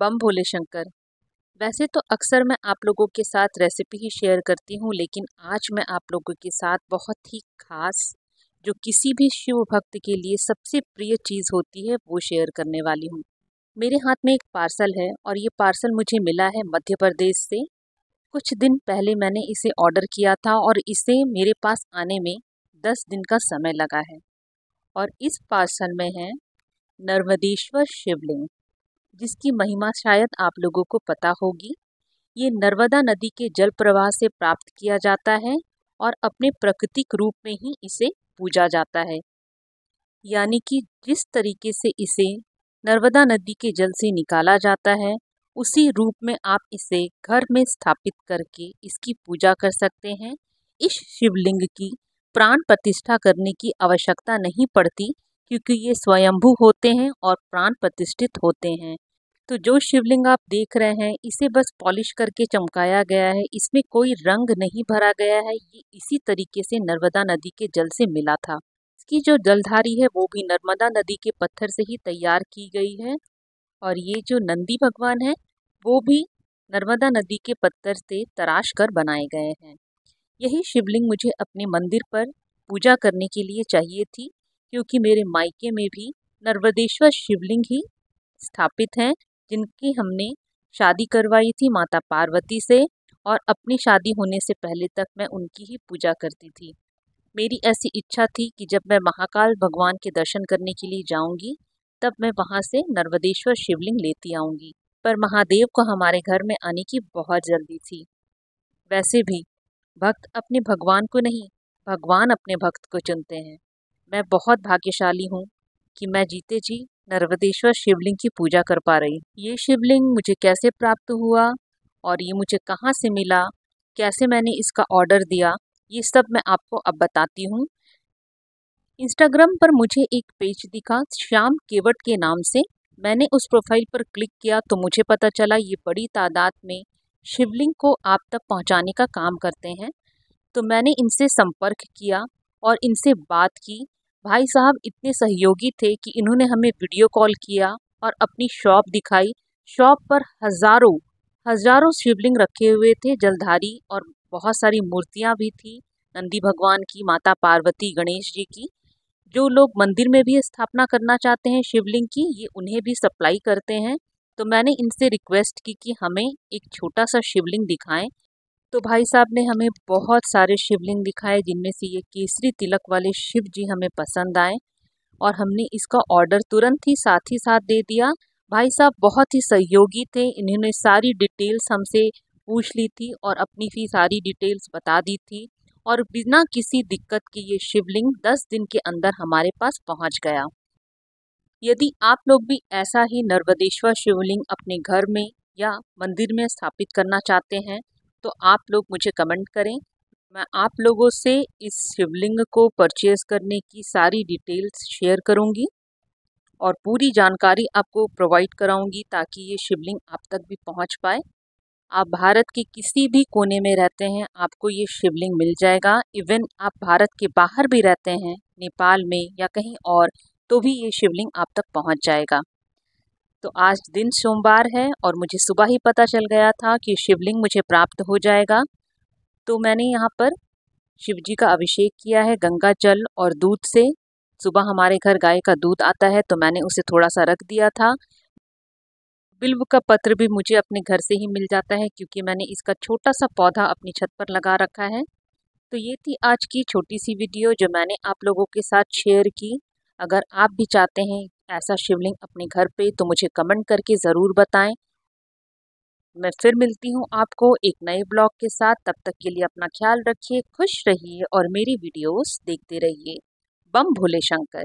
बम भोले शंकर वैसे तो अक्सर मैं आप लोगों के साथ रेसिपी ही शेयर करती हूँ लेकिन आज मैं आप लोगों के साथ बहुत ही खास जो किसी भी शिव भक्त के लिए सबसे प्रिय चीज़ होती है वो शेयर करने वाली हूँ मेरे हाथ में एक पार्सल है और ये पार्सल मुझे मिला है मध्य प्रदेश से कुछ दिन पहले मैंने इसे ऑर्डर किया था और इसे मेरे पास आने में दस दिन का समय लगा है और इस पार्सल में है नर्मदेश्वर शिवलिंग जिसकी महिमा शायद आप लोगों को पता होगी ये नर्मदा नदी के जल प्रवाह से प्राप्त किया जाता है और अपने प्राकृतिक रूप में ही इसे पूजा जाता है यानी कि जिस तरीके से इसे नर्मदा नदी के जल से निकाला जाता है उसी रूप में आप इसे घर में स्थापित करके इसकी पूजा कर सकते हैं इस शिवलिंग की प्राण प्रतिष्ठा करने की आवश्यकता नहीं पड़ती क्योंकि ये स्वयंभू होते हैं और प्राण प्रतिष्ठित होते हैं तो जो शिवलिंग आप देख रहे हैं इसे बस पॉलिश करके चमकाया गया है इसमें कोई रंग नहीं भरा गया है ये इसी तरीके से नर्मदा नदी के जल से मिला था इसकी जो जलधारी है वो भी नर्मदा नदी के पत्थर से ही तैयार की गई है और ये जो नंदी भगवान है वो भी नर्मदा नदी के पत्थर से तराश कर बनाए गए हैं यही शिवलिंग मुझे अपने मंदिर पर पूजा करने के लिए चाहिए थी क्योंकि मेरे मायके में भी नर्मदेश्वर शिवलिंग ही स्थापित हैं जिनकी हमने शादी करवाई थी माता पार्वती से और अपनी शादी होने से पहले तक मैं उनकी ही पूजा करती थी मेरी ऐसी इच्छा थी कि जब मैं महाकाल भगवान के दर्शन करने के लिए जाऊंगी तब मैं वहां से नर्वदेश्वर शिवलिंग लेती आऊंगी पर महादेव को हमारे घर में आने की बहुत जल्दी थी वैसे भी भक्त अपने भगवान को नहीं भगवान अपने भक्त को चुनते हैं मैं बहुत भाग्यशाली हूँ कि मैं जीते जी नर्वदेश्वर शिवलिंग की पूजा कर पा रही ये शिवलिंग मुझे कैसे प्राप्त हुआ और ये मुझे कहाँ से मिला कैसे मैंने इसका ऑर्डर दिया ये सब मैं आपको अब बताती हूँ इंस्टाग्राम पर मुझे एक पेज दिखा श्याम केवट के नाम से मैंने उस प्रोफाइल पर क्लिक किया तो मुझे पता चला ये बड़ी तादाद में शिवलिंग को आप तक पहुँचाने का काम करते हैं तो मैंने इनसे संपर्क किया और इनसे बात की भाई साहब इतने सहयोगी थे कि इन्होंने हमें वीडियो कॉल किया और अपनी शॉप दिखाई शॉप पर हज़ारों हज़ारों शिवलिंग रखे हुए थे जलधारी और बहुत सारी मूर्तियाँ भी थी नंदी भगवान की माता पार्वती गणेश जी की जो लोग मंदिर में भी स्थापना करना चाहते हैं शिवलिंग की ये उन्हें भी सप्लाई करते हैं तो मैंने इनसे रिक्वेस्ट की कि हमें एक छोटा सा शिवलिंग दिखाएं तो भाई साहब ने हमें बहुत सारे शिवलिंग दिखाए जिनमें से ये केसरी तिलक वाले शिव जी हमें पसंद आए और हमने इसका ऑर्डर तुरंत ही साथ ही साथ दे दिया भाई साहब बहुत ही सहयोगी थे इन्होंने सारी डिटेल्स हमसे पूछ ली थी और अपनी भी सारी डिटेल्स बता दी थी और बिना किसी दिक्कत के ये शिवलिंग दस दिन के अंदर हमारे पास पहुंच गया यदि आप लोग भी ऐसा ही नर्वदेश्वर शिवलिंग अपने घर में या मंदिर में स्थापित करना चाहते हैं तो आप लोग मुझे कमेंट करें मैं आप लोगों से इस शिवलिंग को परचेज करने की सारी डिटेल्स शेयर करूंगी और पूरी जानकारी आपको प्रोवाइड कराऊंगी ताकि ये शिवलिंग आप तक भी पहुंच पाए आप भारत के किसी भी कोने में रहते हैं आपको ये शिवलिंग मिल जाएगा इवन आप भारत के बाहर भी रहते हैं नेपाल में या कहीं और तो भी ये शिवलिंग आप तक पहुंच जाएगा तो आज दिन सोमवार है और मुझे सुबह ही पता चल गया था कि शिवलिंग मुझे प्राप्त हो जाएगा तो मैंने यहाँ पर शिव जी का अभिषेक किया है गंगा जल और दूध से सुबह हमारे घर गाय का दूध आता है तो मैंने उसे थोड़ा सा रख दिया था बिल्व का पत्र भी मुझे अपने घर से ही मिल जाता है क्योंकि मैंने इसका छोटा सा पौधा अपनी छत पर लगा रखा है तो ये थी आज की छोटी सी वीडियो जो मैंने आप लोगों के साथ शेयर की अगर आप भी चाहते हैं ऐसा शिवलिंग अपने घर पे तो मुझे कमेंट करके ज़रूर बताएं मैं फिर मिलती हूँ आपको एक नए ब्लॉग के साथ तब तक के लिए अपना ख्याल रखिए खुश रहिए और मेरी वीडियोस देखते रहिए बम भोले शंकर